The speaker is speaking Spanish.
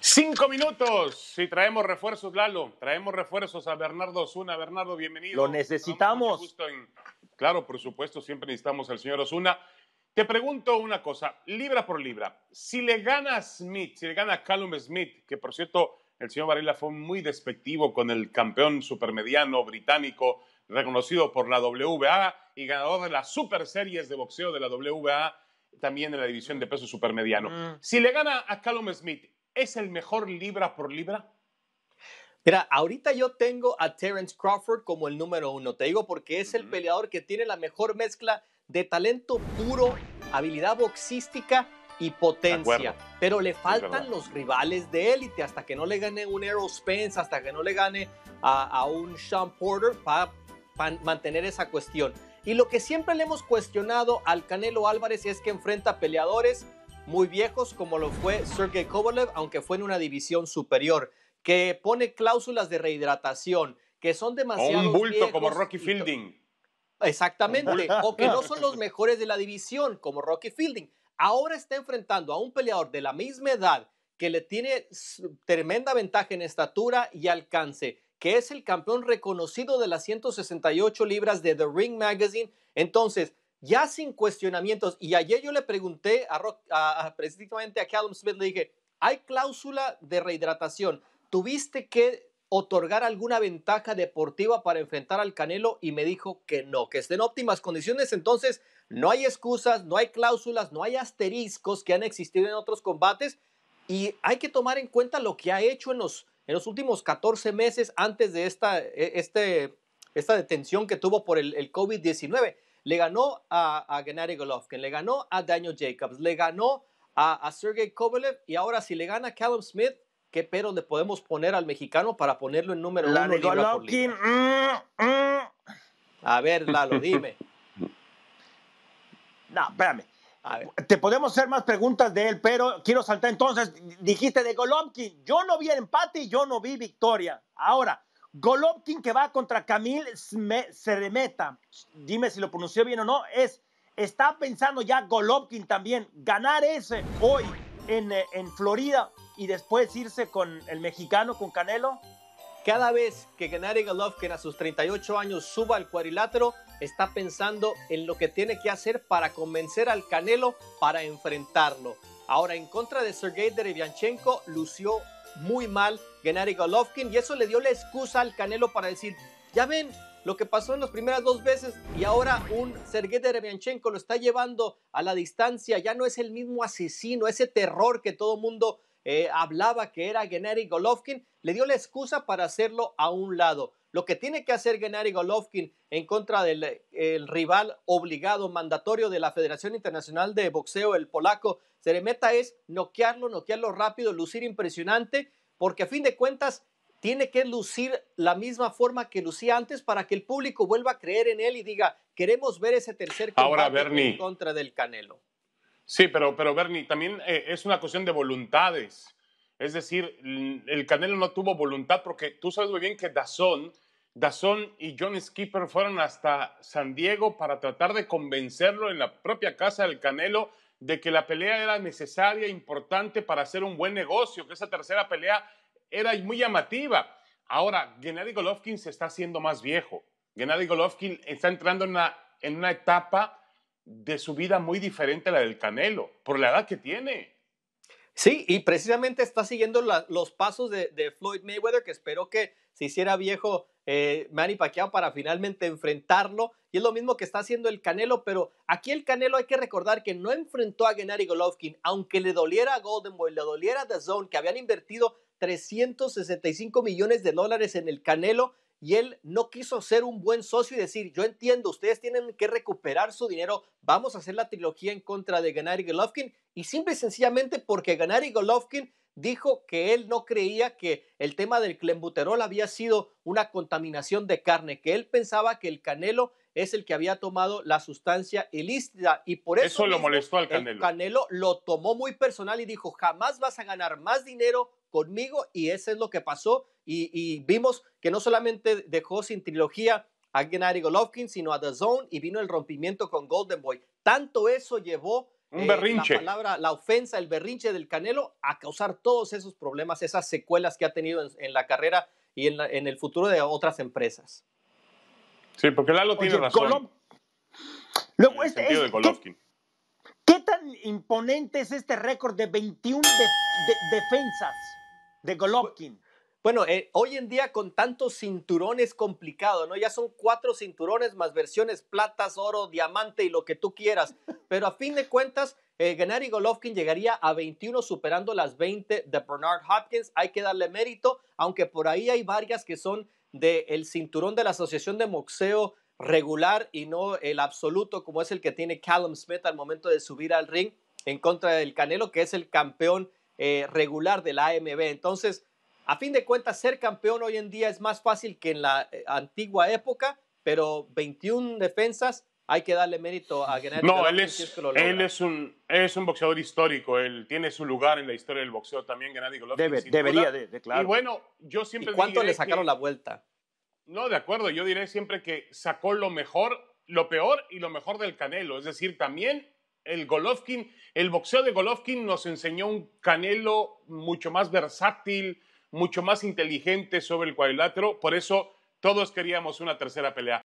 Cinco minutos. Si traemos refuerzos, Lalo. Traemos refuerzos a Bernardo Osuna. Bernardo, bienvenido. Lo necesitamos. Claro, por supuesto, siempre necesitamos al señor Osuna. Te pregunto una cosa, libra por libra. Si le gana Smith, si le gana Callum Smith, que por cierto, el señor Varela fue muy despectivo con el campeón supermediano británico reconocido por la WBA y ganador de las super series de boxeo de la WBA, también en la división de peso supermediano. Mm. Si le gana a Callum Smith, ¿es el mejor libra por libra? Mira, ahorita yo tengo a Terence Crawford como el número uno. Te digo porque es el peleador que tiene la mejor mezcla de talento puro, habilidad boxística y potencia. Pero le faltan los rivales de élite. Hasta que no le gane un Errol Spence, hasta que no le gane a, un Sean Porter, para mantener esa cuestión. Y lo que siempre le hemos cuestionado al Canelo Álvarez es que enfrenta peleadores muy viejos como lo fue Sergey Kovalev, aunque fue en una división superior, que pone cláusulas de rehidratación, que son demasiado... O un bulto como Rocky Fielding. Exactamente, o que no son los mejores de la división como Rocky Fielding. Ahora está enfrentando a un peleador de la misma edad que le tiene tremenda ventaja en estatura y alcance que es el campeón reconocido de las 168 libras de The Ring Magazine. Entonces, ya sin cuestionamientos, y ayer yo le pregunté a, precisamente a Callum Smith, le dije, ¿hay cláusula de rehidratación? ¿Tuviste que otorgar alguna ventaja deportiva para enfrentar al Canelo y me dijo que no, que esté en óptimas condiciones. Entonces, no hay excusas, no hay cláusulas, no hay asteriscos que han existido en otros combates y hay que tomar en cuenta lo que ha hecho en los en los últimos 14 meses antes de esta, e, este, esta detención que tuvo por el, COVID-19. Le ganó a, a, Gennady Golovkin, le ganó a Daniel Jacobs, le ganó a, Sergey Kovalev y ahora si le gana a Callum Smith, ¿qué pero le podemos poner al mexicano para ponerlo en número uno? Mm, mm. A ver, Lalo, dime. No, espérame. Te podemos hacer más preguntas de él, pero quiero saltar entonces. Dijiste de Golovkin, yo no vi el empate y yo no vi victoria. Ahora, Golovkin que va contra Camil remeta dime si lo pronunció bien o no, es, está pensando ya Golovkin también ganar ese hoy en, eh, en Florida y después irse con el mexicano, con Canelo. Cada vez que Gennady Golovkin a sus 38 años suba al cuadrilátero, está pensando en lo que tiene que hacer para convencer al Canelo para enfrentarlo. Ahora, en contra de Sergei Derevianchenko, lució muy mal Gennady Golovkin y eso le dio la excusa al Canelo para decir, ya ven lo que pasó en las primeras dos veces y ahora un Sergei Derevianchenko lo está llevando a la distancia, ya no es el mismo asesino, ese terror que todo mundo eh, hablaba que era Gennady Golovkin, le dio la excusa para hacerlo a un lado. Lo que tiene que hacer Gennady Golovkin en contra del eh, rival obligado, mandatorio de la Federación Internacional de Boxeo, el polaco Ceremeta, es noquearlo, noquearlo rápido, lucir impresionante, porque a fin de cuentas tiene que lucir la misma forma que lucía antes para que el público vuelva a creer en él y diga, queremos ver ese tercer en contra del Canelo. Sí, pero, Bernie, también eh, es una cuestión de voluntades. Es decir, mm, el Canelo no tuvo voluntad porque tú sabes muy bien que Dazón, Dazón y John Skipper fueron hasta San Diego para tratar de convencerlo en la propia casa del Canelo de que la pelea era necesaria, importante para hacer un buen negocio, que esa tercera pelea era muy llamativa. Ahora, Gennady Golovkin se está haciendo más viejo. Gennady Golovkin está entrando en una, en una etapa de su vida muy diferente a la del Canelo, por la edad que tiene. Sí, y precisamente está siguiendo los pasos de, Floyd Mayweather, que esperó que se hiciera viejo eh, Manny Pacquiao para finalmente enfrentarlo. Y es lo mismo que está haciendo el Canelo, pero aquí el Canelo hay que recordar que no enfrentó a Gennady Golovkin, aunque le doliera a Golden Boy, le doliera a The Zone, que habían invertido 365 millones de dólares en el Canelo y él no quiso ser un buen socio y decir, yo entiendo, ustedes tienen que recuperar su dinero, vamos a hacer la trilogía en contra de Gennady Golovkin y simple y sencillamente porque Gennady Golovkin dijo que él no creía que el tema del clembuterol había sido una contaminación de carne, que él pensaba que el Canelo es el que había tomado la sustancia ilícita y por eso, eso lo molestó al Canelo. El Canelo lo tomó muy personal y dijo, "Jamás vas a ganar más dinero conmigo y eso es lo que pasó. Y, vimos que no solamente dejó sin trilogía a Gennady Golovkin, sino a The Zone y vino el rompimiento con Golden Boy. Tanto eso llevó eh, La palabra, la ofensa, el berrinche del Canelo a causar todos esos problemas, esas secuelas que ha tenido en, la carrera y en, el futuro de otras empresas. Sí, porque Lalo tiene razón. Luego, este, este, ¿qué, tan imponente es este récord de 21 defensas? de Golovkin. Bueno, eh, hoy en día con tantos cinturones complicado, ¿no? Ya son cuatro cinturones más versiones platas, oro, diamante y lo que tú quieras. Pero a fin de cuentas, eh, Gennady Golovkin llegaría a 21 superando las 20 de Bernard Hopkins. Hay que darle mérito, aunque por ahí hay varias que son del cinturón de la Asociación de Boxeo regular y no el absoluto como es el que tiene Callum Smith al momento de subir al ring en contra del Canelo, que es el campeón eh, regular de la AMB. Entonces, a fin de cuentas, ser campeón hoy en día es más fácil que en la eh, antigua época, pero 21 defensas, hay que darle mérito a Gennady No, él, es, un, boxeador histórico, él tiene su lugar en la historia del boxeo también, Gennady Golovkin. debería, de, Y bueno, yo siempre... ¿Cuánto le sacaron la vuelta? No, de acuerdo, yo diré siempre que sacó lo mejor, lo peor y lo mejor del Canelo, es decir, también el Golovkin, el boxeo de Golovkin nos enseñó un Canelo mucho más versátil, mucho más inteligente sobre el cuadrilátero, por eso todos queríamos una tercera pelea.